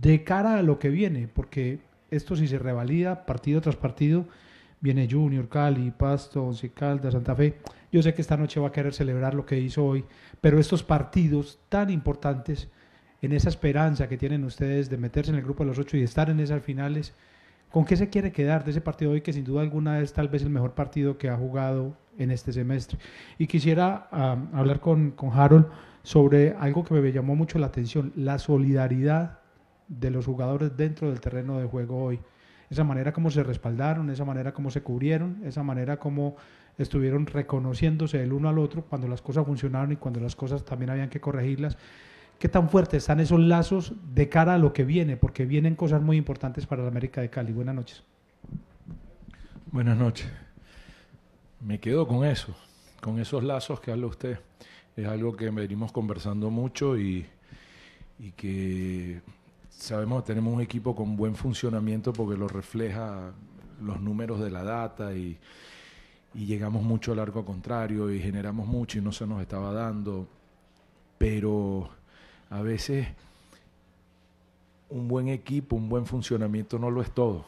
de cara a lo que viene, porque esto si se revalida partido tras partido, viene Junior, Cali, Pasto, Once Santa Fe. Yo sé que esta noche va a querer celebrar lo que hizo hoy, pero estos partidos tan importantes, en esa esperanza que tienen ustedes de meterse en el grupo de los ocho y estar en esas finales, ¿con qué se quiere quedar de ese partido hoy que sin duda alguna es tal vez el mejor partido que ha jugado en este semestre? Y quisiera ah, hablar con Harold sobre algo que me llamó mucho la atención, la solidaridad de los jugadores dentro del terreno de juego hoy. Esa manera como se respaldaron, esa manera como se cubrieron, esa manera como estuvieron reconociéndose el uno al otro cuando las cosas funcionaron y cuando las cosas también habían que corregirlas. ¿Qué tan fuertes están esos lazos de cara a lo que viene? Porque vienen cosas muy importantes para la América de Cali. Buenas noches. Buenas noches. Me quedo con eso, con esos lazos que habla usted. Es algo que venimos conversando mucho y, y que sabemos que tenemos un equipo con buen funcionamiento porque lo refleja los números de la data y, llegamos mucho al arco contrario y generamos mucho y no se nos estaba dando. Pero a veces un buen equipo, un buen funcionamiento no lo es todo.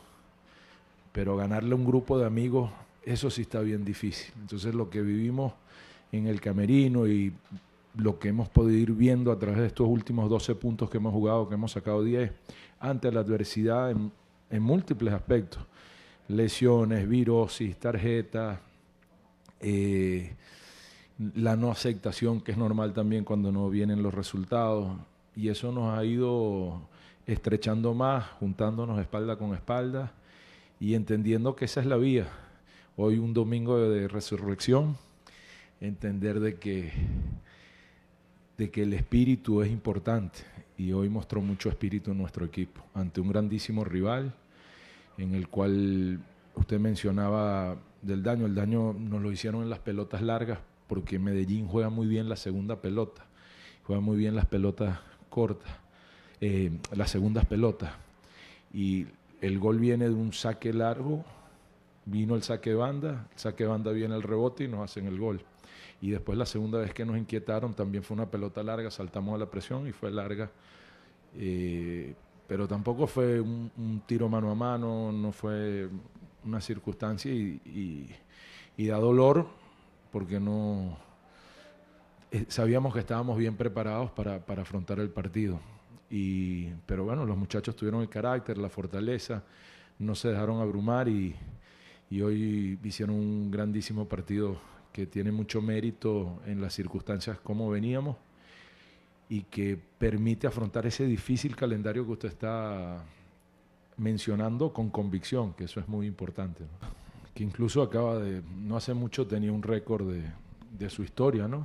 Pero ganarle un grupo de amigos, eso sí está bien difícil. Entonces lo que vivimos en el camerino y lo que hemos podido ir viendo a través de estos últimos 12 puntos que hemos jugado, que hemos sacado 10, ante la adversidad en, múltiples aspectos. Lesiones, virosis, tarjetas, eh, la no aceptación que es normal también cuando no vienen los resultados. Y eso nos ha ido estrechando más, juntándonos espalda con espalda y entendiendo que esa es la vía. Hoy un domingo de resurrección, entender de que de que el espíritu es importante y hoy mostró mucho espíritu en nuestro equipo ante un grandísimo rival en el cual usted mencionaba del daño, el daño nos lo hicieron en las pelotas largas porque Medellín juega muy bien la segunda pelota, juega muy bien las pelotas cortas, eh, las segundas pelotas y el gol viene de un saque largo Vino el saque de banda, el saque de banda viene el rebote y nos hacen el gol. Y después la segunda vez que nos inquietaron también fue una pelota larga, saltamos a la presión y fue larga. Eh, pero tampoco fue un, tiro mano a mano, no fue una circunstancia y, da dolor porque no eh, sabíamos que estábamos bien preparados para, afrontar el partido. pero bueno, los muchachos tuvieron el carácter, la fortaleza, no se dejaron abrumar y, y hoy hicieron un grandísimo partido que tiene mucho mérito en las circunstancias como veníamos y que permite afrontar ese difícil calendario que usted está mencionando con convicción, que eso es muy importante. Que incluso acaba de, no hace mucho tenía un récord de, su historia, ¿no?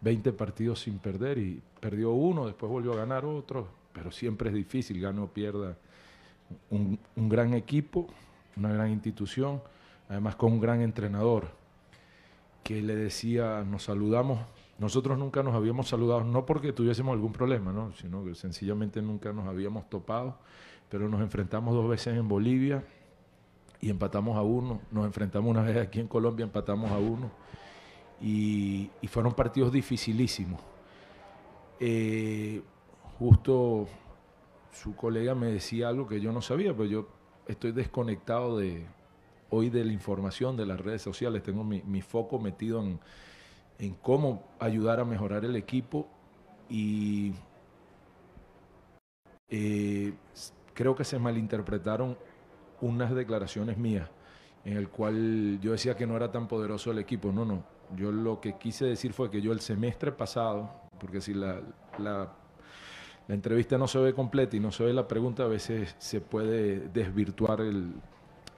20 partidos sin perder y perdió uno, después volvió a ganar otro, pero siempre es difícil, gano o pierda. Un, un gran equipo, una gran institución, además con un gran entrenador, que le decía, nos saludamos, nosotros nunca nos habíamos saludado, no porque tuviésemos algún problema, sino que sencillamente nunca nos habíamos topado, pero nos enfrentamos dos veces en Bolivia y empatamos a uno, nos enfrentamos una vez aquí en Colombia, empatamos a uno, y, fueron partidos dificilísimos. Eh, justo su colega me decía algo que yo no sabía, pero pues yo estoy desconectado de hoy de la información, de las redes sociales, tengo mi, foco metido en, cómo ayudar a mejorar el equipo y eh, creo que se malinterpretaron unas declaraciones mías en el cual yo decía que no era tan poderoso el equipo. No, no. Yo lo que quise decir fue que yo el semestre pasado, porque si la, la la entrevista no se ve completa y no se ve la pregunta, a veces se puede desvirtuar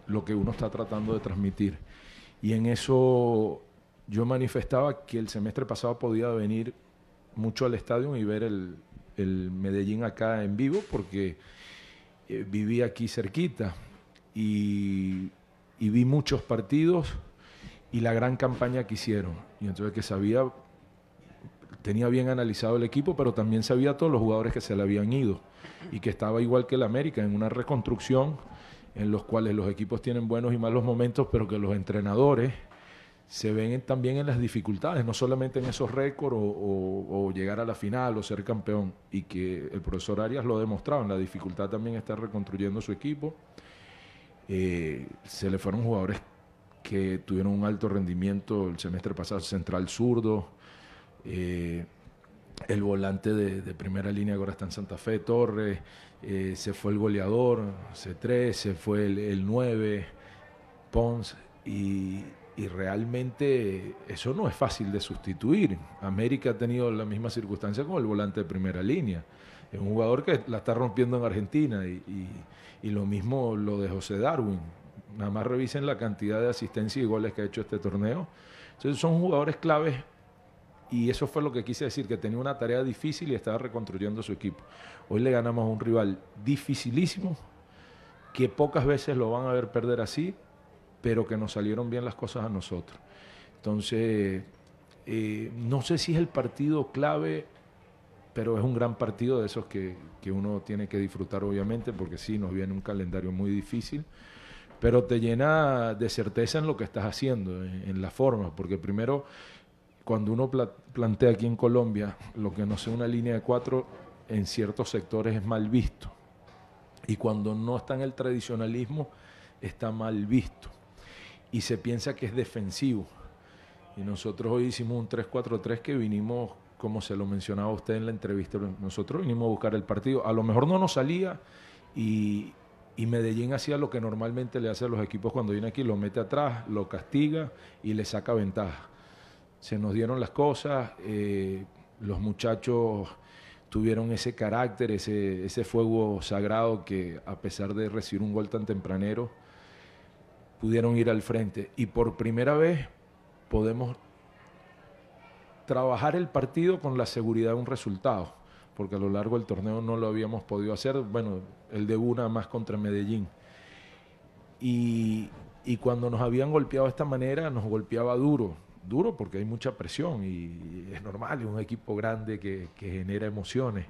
lo que uno está tratando de transmitir. Y en eso yo manifestaba que el semestre pasado podía venir mucho al estadio y ver el, Medellín acá en vivo porque eh, vivía aquí cerquita y, y, vi muchos partidos y la gran campaña que hicieron. Y entonces que sabía tenía bien analizado el equipo, pero también sabía todos los jugadores que se le habían ido y que estaba igual que el América, en una reconstrucción en los cuales los equipos tienen buenos y malos momentos, pero que los entrenadores se ven también en las dificultades, no solamente en esos récords o, llegar a la final o ser campeón, y que el profesor Arias lo ha en la dificultad también está reconstruyendo su equipo. Eh, se le fueron jugadores que tuvieron un alto rendimiento el semestre pasado, Central Zurdo, eh, el volante de, primera línea ahora está en Santa Fe, Torres, eh, se fue el goleador, C3, se fue el, 9, Pons, y, realmente eso no es fácil de sustituir. América ha tenido la misma circunstancia con el volante de primera línea. Es un jugador que la está rompiendo en Argentina y, lo mismo lo de José Darwin. Nada más revisen la cantidad de asistencia y goles que ha hecho este torneo. Entonces son jugadores claves y eso fue lo que quise decir, que tenía una tarea difícil y estaba reconstruyendo su equipo. Hoy le ganamos a un rival dificilísimo, que pocas veces lo van a ver perder así, pero que nos salieron bien las cosas a nosotros. Entonces, eh, no sé si es el partido clave, pero es un gran partido de esos que, uno tiene que disfrutar, obviamente, porque sí, nos viene un calendario muy difícil pero te llena de certeza en lo que estás haciendo, en, en la forma, porque primero cuando uno plantea aquí en Colombia lo que no sea una línea de cuatro, en ciertos sectores es mal visto. Y cuando no está en el tradicionalismo, está mal visto. Y se piensa que es defensivo. Y nosotros hoy hicimos un 3-4-3 que vinimos, como se lo mencionaba usted en la entrevista, nosotros vinimos a buscar el partido. A lo mejor no nos salía y, y Medellín hacía lo que normalmente le hace a los equipos cuando viene aquí, lo mete atrás, lo castiga y le saca ventaja se nos dieron las cosas, eh, los muchachos tuvieron ese carácter, ese, ese fuego sagrado que a pesar de recibir un gol tan tempranero, pudieron ir al frente. Y por primera vez podemos trabajar el partido con la seguridad de un resultado, porque a lo largo del torneo no lo habíamos podido hacer, bueno, el de una más contra Medellín. Y, y cuando nos habían golpeado de esta manera, nos golpeaba duro, duro porque hay mucha presión y es normal, es un equipo grande que, genera emociones.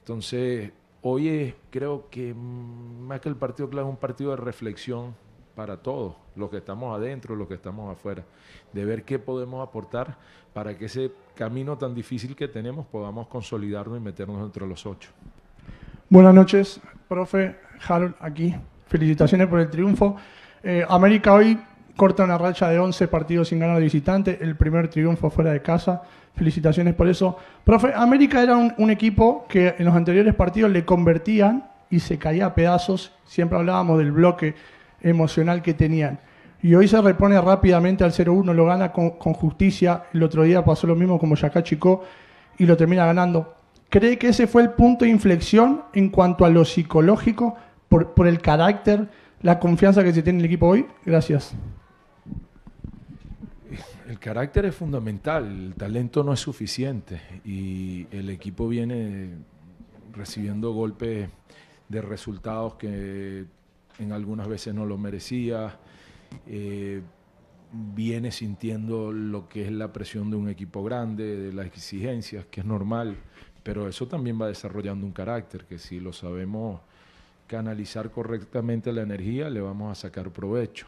Entonces, hoy es, creo que más que el partido clave es un partido de reflexión para todos, los que estamos adentro, los que estamos afuera, de ver qué podemos aportar para que ese camino tan difícil que tenemos podamos consolidarnos y meternos entre los ocho. Buenas noches, profe Harold, aquí. Felicitaciones por el triunfo. Eh, América hoy corta una racha de 11 partidos sin ganar de visitante, el primer triunfo fuera de casa. Felicitaciones por eso. Profe, América era un, equipo que en los anteriores partidos le convertían y se caía a pedazos. Siempre hablábamos del bloque emocional que tenían. Y hoy se repone rápidamente al 0-1, lo gana con, justicia. El otro día pasó lo mismo como Yacá Chico y lo termina ganando. ¿Cree que ese fue el punto de inflexión en cuanto a lo psicológico, por, por el carácter, la confianza que se tiene en el equipo hoy? Gracias. El carácter es fundamental, el talento no es suficiente y el equipo viene recibiendo golpes de resultados que en algunas veces no lo merecía, eh, viene sintiendo lo que es la presión de un equipo grande, de las exigencias, que es normal, pero eso también va desarrollando un carácter que si lo sabemos canalizar correctamente la energía, le vamos a sacar provecho.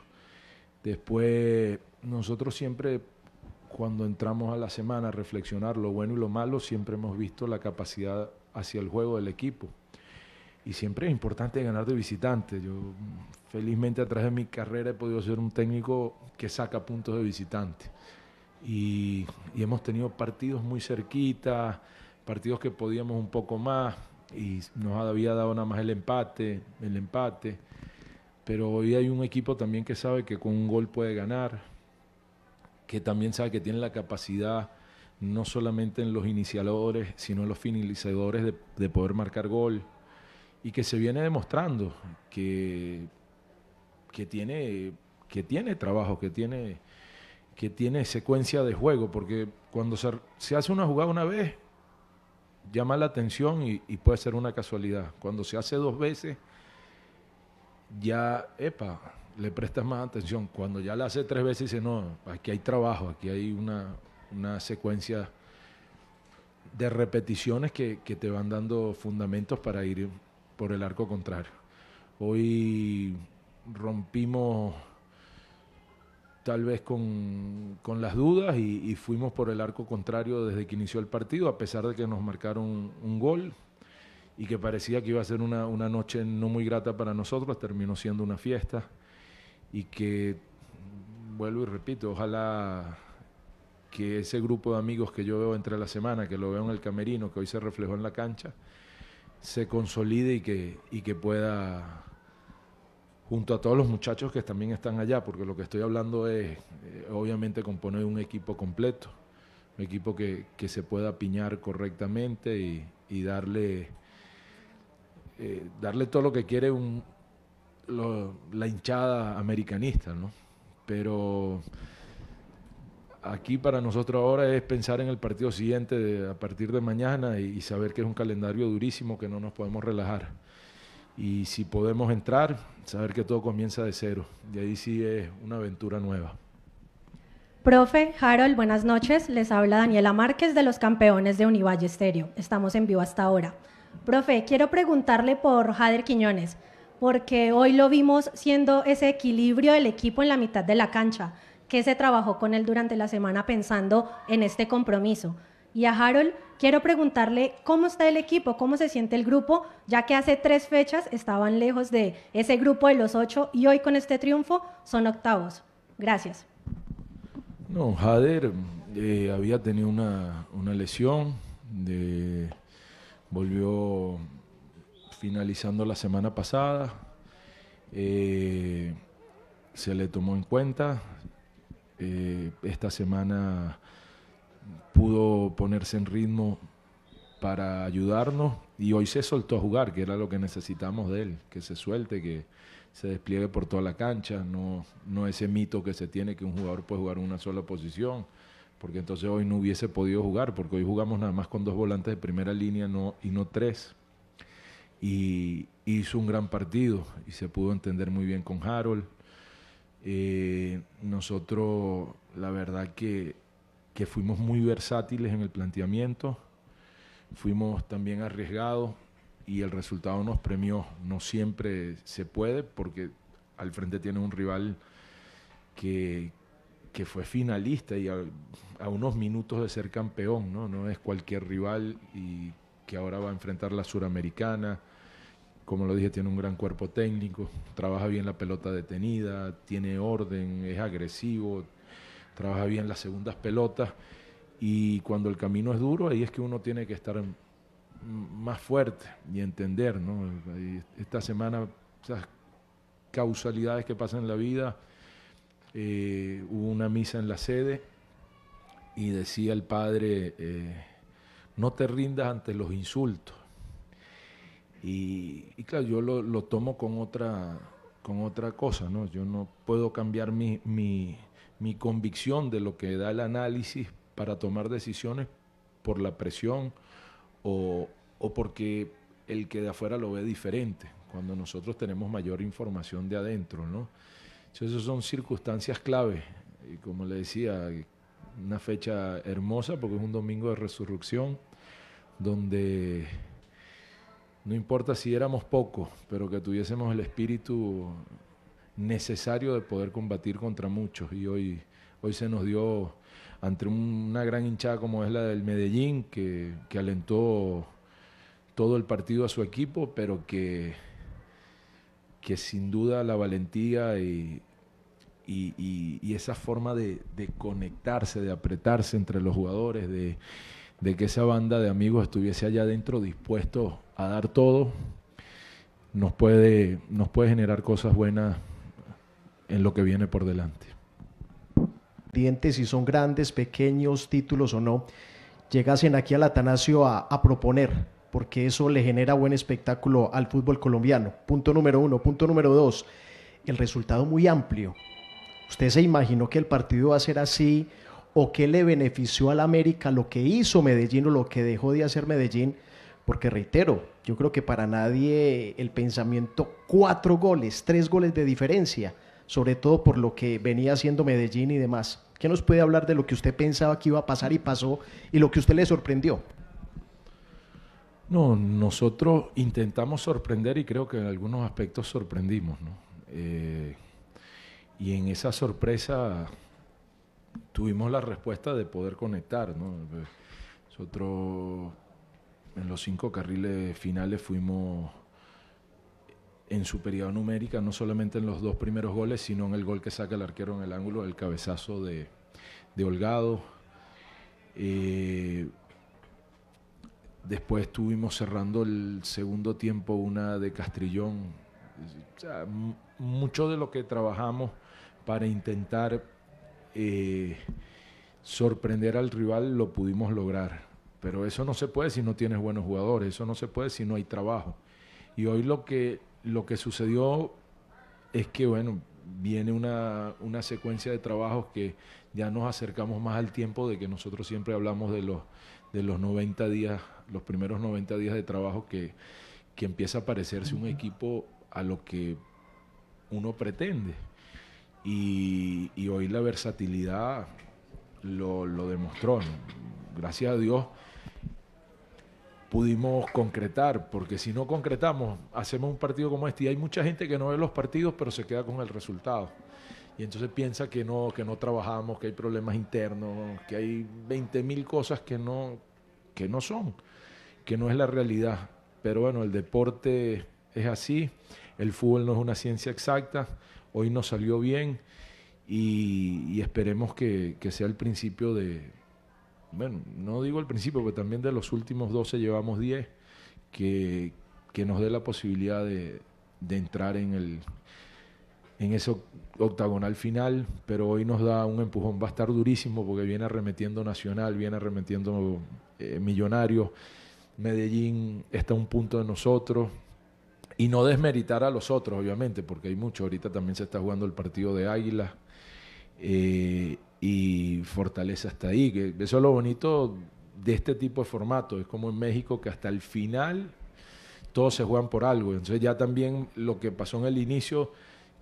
Después nosotros siempre, cuando entramos a la semana a reflexionar lo bueno y lo malo, siempre hemos visto la capacidad hacia el juego del equipo. Y siempre es importante ganar de visitante. Yo, felizmente, a través de mi carrera he podido ser un técnico que saca puntos de visitante. Y, hemos tenido partidos muy cerquita partidos que podíamos un poco más, y nos había dado nada más el empate, el empate. Pero hoy hay un equipo también que sabe que con un gol puede ganar, que también sabe que tiene la capacidad, no solamente en los iniciadores, sino en los finalizadores, de, poder marcar gol y que se viene demostrando que, que, tiene, que tiene trabajo, que tiene, que tiene secuencia de juego, porque cuando se, hace una jugada una vez, llama la atención y, y, puede ser una casualidad. Cuando se hace dos veces, ya, epa, le prestas más atención. Cuando ya la hace tres veces, dice, no, aquí hay trabajo, aquí hay una, secuencia de repeticiones que, te van dando fundamentos para ir por el arco contrario. Hoy rompimos tal vez con, las dudas y, fuimos por el arco contrario desde que inició el partido, a pesar de que nos marcaron un, gol y que parecía que iba a ser una, una noche no muy grata para nosotros, terminó siendo una fiesta y que, vuelvo y repito, ojalá que ese grupo de amigos que yo veo entre la semana, que lo veo en el camerino, que hoy se reflejó en la cancha, se consolide y que, que pueda, junto a todos los muchachos que también están allá, porque lo que estoy hablando es, eh, obviamente, componer un equipo completo, un equipo que, se pueda piñar correctamente y, darle, eh, darle todo lo que quiere un, la hinchada americanista, ¿no? Pero aquí para nosotros ahora es pensar en el partido siguiente a partir de mañana y, saber que es un calendario durísimo, que no nos podemos relajar. Y si podemos entrar, saber que todo comienza de cero. y ahí sí es una aventura nueva. Profe, Harold, buenas noches. Les habla Daniela Márquez de los campeones de Univalle Estéreo. Estamos en vivo hasta ahora. Profe, quiero preguntarle por Jader Quiñones porque hoy lo vimos siendo ese equilibrio del equipo en la mitad de la cancha, que se trabajó con él durante la semana pensando en este compromiso. Y a Harold quiero preguntarle cómo está el equipo, cómo se siente el grupo, ya que hace tres fechas estaban lejos de ese grupo de los ocho y hoy con este triunfo son octavos. Gracias. No, Jader eh, había tenido una, una lesión, de, volvió finalizando la semana pasada. Eh, se le tomó en cuenta. Eh, esta semana pudo ponerse en ritmo para ayudarnos y hoy se soltó a jugar, que era lo que necesitamos de él, que se suelte, que se despliegue por toda la cancha, no, no ese mito que se tiene que un jugador puede jugar en una sola posición, porque entonces hoy no hubiese podido jugar, porque hoy jugamos nada más con dos volantes de primera línea no, y no tres y hizo un gran partido y se pudo entender muy bien con Harold. Eh, nosotros, la verdad que, fuimos muy versátiles en el planteamiento, fuimos también arriesgados y el resultado nos premió. No siempre se puede porque al frente tiene un rival que, que fue finalista y a, a, unos minutos de ser campeón, ¿no? No es cualquier rival y que ahora va a enfrentar la suramericana como lo dije, tiene un gran cuerpo técnico, trabaja bien la pelota detenida, tiene orden, es agresivo, trabaja bien las segundas pelotas y cuando el camino es duro, ahí es que uno tiene que estar más fuerte y entender, Esta semana, esas causalidades que pasan en la vida, eh, hubo una misa en la sede y decía el padre, eh, no te rindas ante los insultos. Y, claro, yo lo, lo, tomo con otra, con otra cosa, ¿no? Yo no puedo cambiar mi, mi, mi convicción de lo que da el análisis para tomar decisiones por la presión o, o porque el que de afuera lo ve diferente, cuando nosotros tenemos mayor información de adentro, ¿no? Entonces, esas son circunstancias clave. Y como le decía, una fecha hermosa porque es un domingo de resurrección, donde no importa si éramos pocos, pero que tuviésemos el espíritu necesario de poder combatir contra muchos. Y hoy, hoy se nos dio ante una gran hinchada como es la del Medellín, que, alentó todo el partido a su equipo, pero que, que sin duda la valentía y, esa forma de, conectarse, de apretarse entre los jugadores, de, de que esa banda de amigos estuviese allá adentro dispuesto dar todo, nos puede, nos puede generar cosas buenas en lo que viene por delante. Dientes, si son grandes, pequeños, títulos o no, llegasen aquí al Atanasio a, proponer, porque eso le genera buen espectáculo al fútbol colombiano. Punto número uno. Punto número dos, el resultado muy amplio. ¿Usted se imaginó que el partido va a ser así o qué le benefició al América lo que hizo Medellín o lo que dejó de hacer Medellín? Porque reitero, yo creo que para nadie el pensamiento cuatro goles, tres goles de diferencia, sobre todo por lo que venía haciendo Medellín y demás. ¿Qué nos puede hablar de lo que usted pensaba que iba a pasar y pasó y lo que usted le sorprendió? No, nosotros intentamos sorprender y creo que en algunos aspectos sorprendimos, eh, y en esa sorpresa tuvimos la respuesta de poder conectar, Nosotros en los cinco carriles finales fuimos en superioridad numérica, no solamente en los dos primeros goles, sino en el gol que saca el arquero en el ángulo, el cabezazo de, Holgado. Eh, después estuvimos cerrando el segundo tiempo una de Castrillón. mucho de lo que trabajamos para intentar eh, sorprender al rival lo pudimos lograr. Pero eso no se puede si no tienes buenos jugadores, eso no se puede si no hay trabajo. Y hoy lo que, lo que sucedió es que, bueno, viene una, secuencia de trabajos que ya nos acercamos más al tiempo de que nosotros siempre hablamos de los, de los 90 días, los primeros 90 días de trabajo que, que empieza a parecerse un equipo a lo que uno pretende. Y, hoy la versatilidad lo, demostró. Gracias a Dios pudimos concretar, porque si no concretamos, hacemos un partido como este y hay mucha gente que no ve los partidos, pero se queda con el resultado. Y entonces piensa que no, que no trabajamos, que hay problemas internos, que hay 20.000 cosas que no, que no son, que no es la realidad. Pero bueno, el deporte es así, el fútbol no es una ciencia exacta, hoy nos salió bien y, y esperemos que, que sea el principio de, bueno, no digo al principio, pero también de los últimos 12 llevamos 10, que, nos dé la posibilidad de, entrar en el en ese octagonal final, pero hoy nos da un empujón. Va a estar durísimo porque viene arremetiendo Nacional, viene arremetiendo eh, Millonarios. Medellín está a un punto de nosotros. Y no desmeritar a los otros, obviamente, porque hay mucho. Ahorita también se está jugando el partido de Águila... Eh, y Fortaleza hasta ahí. Que eso es lo bonito de este tipo de formato. Es como en México que hasta el final todos se juegan por algo. Entonces ya también lo que pasó en el inicio,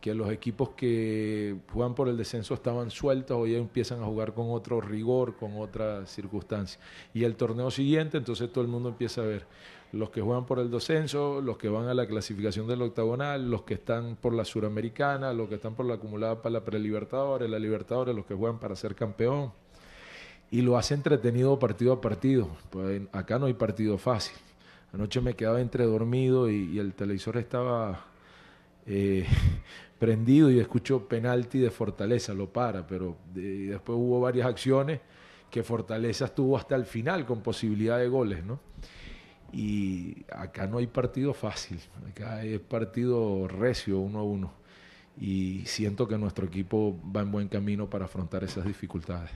que los equipos que juegan por el descenso estaban sueltos, hoy empiezan a jugar con otro rigor, con otra circunstancia. Y el torneo siguiente, entonces todo el mundo empieza a ver los que juegan por el docenso, los que van a la clasificación del octagonal, los que están por la suramericana, los que están por la acumulada para la prelibertadores, la libertadores, los que juegan para ser campeón. Y lo hace entretenido partido a partido. Pues, acá no hay partido fácil. Anoche me quedaba entre dormido y, el televisor estaba eh, prendido y escucho penalti de Fortaleza, lo para, pero después hubo varias acciones que Fortaleza estuvo hasta el final con posibilidad de goles, ¿no? Y acá no hay partido fácil, acá es partido recio uno a uno. Y siento que nuestro equipo va en buen camino para afrontar esas dificultades.